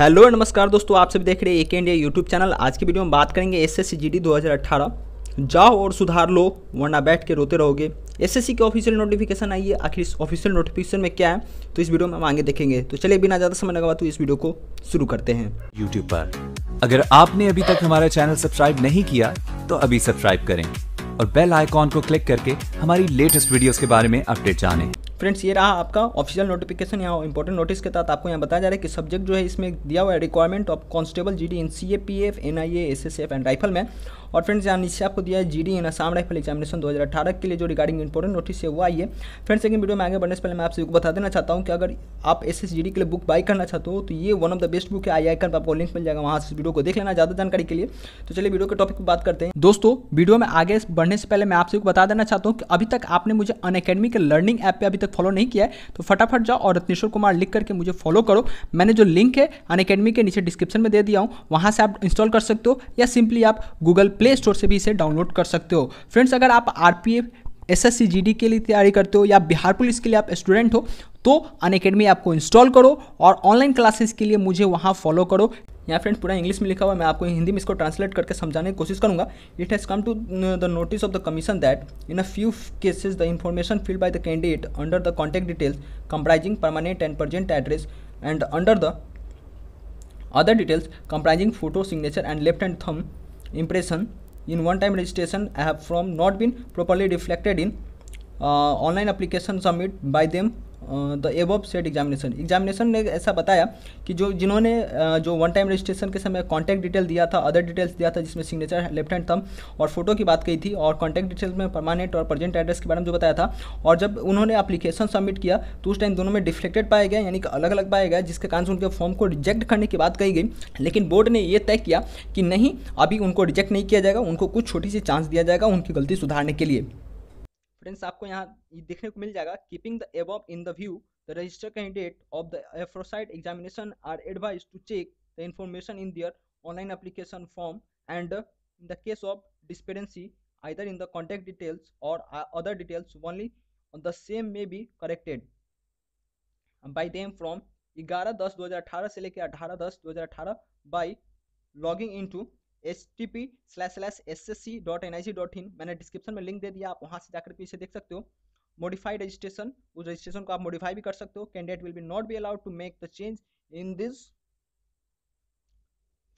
hello and नमस्कार दोस्तों आप सभी देख रहे हैं एक इंडिया यूट्यूब चैनल आज की वीडियो में बात करेंगे एस एस जाओ और सुधार लो वरना बैठ के रोते रहोगे एसएससी के ऑफिशियल नोटिफिकेशन आई है आखिर इस ऑफिशियल नोटिफिकेशन में क्या है तो इस वीडियो में हम आगे देखेंगे तो चलिए बिना ज़्यादा समय लगा तो इस वीडियो को शुरू करते हैं यूट्यूब पर अगर आपने अभी तक हमारा चैनल सब्सक्राइब नहीं किया तो अभी सब्सक्राइब करें और बेल आइकॉन को क्लिक करके हमारी लेटेस्ट वीडियोस के बारे में अपडेट जानें फ्रेंड्स ये रहा आपका ऑफिशियल नोटिफिकेशन यहाँ इंपॉर्टेंट नोटिस के तहत आपको यहाँ बताया जा रहा है कि सब्जेक्ट जो है इसमें दिया हुआ है requirement of constable G D in C A P F N I A S S F and rifleman और फ्रेंड्स यहाँ नीचे आपको दिया है G D in Assam rifle examination अठारह के लिए जो रिगार्डिंग इंपॉर्टेंट नोटिस है वो आई है फ्रेंड्स लेकिन वीडियो में आगे बढ़ने से पहले मैं आपसे एक बता देना चाहता हूँ कि अगर आप एस एस जी डी के लिए बुक बाई करना चाहते हो तो ये one of the best book है आई आई कर आपको लिंक मिल जाएगा वहाँ से वीडियो को देख लेना ज़्यादा जानकारी के लिए तो चलिए वीडियो के टॉपिक पर बात करते हैं दोस्तों वीडियो में आगे बढ़ने से पहले मैं आपसे एक बता देना चाहता हूँ कि अभी तक आपने मुझे अन के लर्निंग ऐप पर अभी तक फॉलो नहीं किया है तो फटाफट जाओ और रत्नेश्वर कुमार लिख करके मुझे फॉलो करो मैंने जो लिंक है अन अकेडमी के नीचे डिस्क्रिप्शन में दे दिया हूँ वहाँ से आप इंस्टॉल कर सकते हो या सिंपली आप गूगल प्ले स्टोर से भी इसे डाउनलोड कर सकते हो फ्रेंड्स अगर आप आर एस एस के लिए तैयारी करते हो या बिहार पुलिस के लिए आप स्टूडेंट हो तो अन अकेडमी आपको इंस्टॉल करो और ऑनलाइन क्लासेस के लिए मुझे वहाँ फॉलो करो यहाँ फ्रेंड्स पूरा इंग्लिश में लिखा हुआ मैं आपको हिंदी में इसको ट्रांसलेट करके समझाने की कोशिश करूँगा it has come to the notice of the commission that in a few cases the information filled by the candidate under the contact details comprising permanent and present address and under the other details comprising photo signature and left and thumb impression in one time registration I have from not been properly reflected in online application submit by them the above set examination examination ने ऐसा बताया कि जो जिन्होंने जो one time registration के समय contact detail दिया था अदर डिटेल्स दिया था जिसमें सिग्नेचर लेफ्ट हैंड थम और फोटो की बात कही थी और कॉन्टैक्ट डिटेल्स में परमानेंट और प्रजेंट एड्रेस के बारे में जो बताया था और जब उन्होंने अप्लीकेशन सबमिट किया तो उस टाइम दोनों में डिफ्लेक्टेड पाया गया यानी कि अलग अलग पाया गया जिसके कारण से उनके फॉर्म को रिजेक्ट करने की बात कही गई लेकिन बोर्ड ने यह तय किया कि नहीं अभी उनको रिजेक्ट नहीं किया जाएगा उनको कुछ छोटी सी चांस दिया जाएगा उनकी गलती सुधारने के लिए फ्रेंड्स आपको यहाँ देखने को मिल जाएगा keeping the above in the view the register candidate of the aforesaid examination are advise to check the information in their online application form and in the case of discrepancy either in the contact details or other details only the same may be corrected by them from ग्यारह दस दो हज़ार अठारह से लेकर अठारह दस दो हज़ार अठारह by logging in to H T P slash slash S S C dot N I C dot in मैंने डिस्क्रिप्शन में लिंक दे दिया आप वहाँ से जाकर के इसे देख सकते हो मॉडिफाइड रजिस्ट्रेशन उस रजिस्ट्रेशन को आप मॉडिफाई भी कर सकते हो candidate will be not be allowed to make the change in this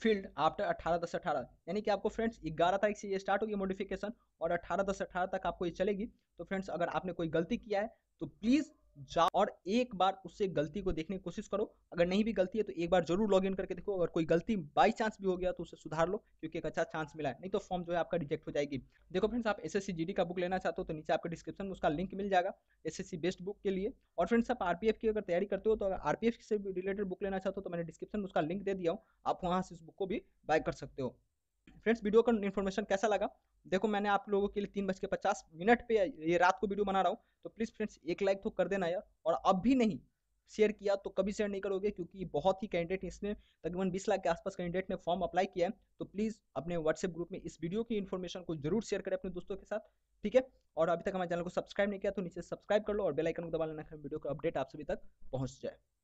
field after अठारह दस अठारह यानी कि आपको फ्रेंड्स ग्यारह तारीख से ये स्टार्ट होगी मॉडिफिकेशन और अठारह दस अठारह तक आपको ये चलेगी तो फ्रेंड्स अगर आपने कोई गलती किया है तो प्लीज़ जा और एक बार उससे गलती को देखने की कोशिश करो अगर नहीं भी गलती है तो एक बार जरूर लॉग इन करके देखो अगर कोई गलती बाई चांस भी हो गया तो उसे सुधार लो क्योंकि एक अच्छा चांस मिला है नहीं तो फॉर्म जो है आपका रिजेक्ट हो जाएगी देखो फ्रेंड्स आप एस एस का बुक लेना चाहते हो तो नीचे आपके डिस्क्रिप्शन में उसका लिंक मिल जाएगा एस बेस्ट बुक के लिए और फ्रेंड्स आप आर की अगर तैयारी करते हो तो अगर आर से रिलेटेड बुक लेना चाहते हो तो मैंने डिस्क्रिप्शन में उसका लिंक दे दिया हूँ आप वहाँ से इस बुक को भी बाय कर सकते हो फ्रेंड्स वीडियो का इन्फॉर्मेशन कैसा लगा देखो मैंने आप लोगों के लिए तीन बज के पचास मिनट पे ये रात को वीडियो बना रहा हूँ तो प्लीज़ फ्रेंड्स एक लाइक तो कर देना यार और अब भी नहीं शेयर किया तो कभी शेयर नहीं करोगे क्योंकि बहुत ही कैंडिडेट इसमें तकरीबन 20 लाख के आसपास कैंडिडेट ने फॉर्म अप्लाई किया है तो प्लीज़ अपने व्हाट्सएप ग्रुप में इस वीडियो की इन्फॉर्मेशन को जरूर शेयर करें अपने दोस्तों के साथ ठीक है और अभी तक हमारे चैनल को सब्सक्राइब नहीं किया तो नीचे सब्सक्राइब कर लो और बेलाइकन को दबा लेना वीडियो का अपडेट आप सभी तक पहुँच जाए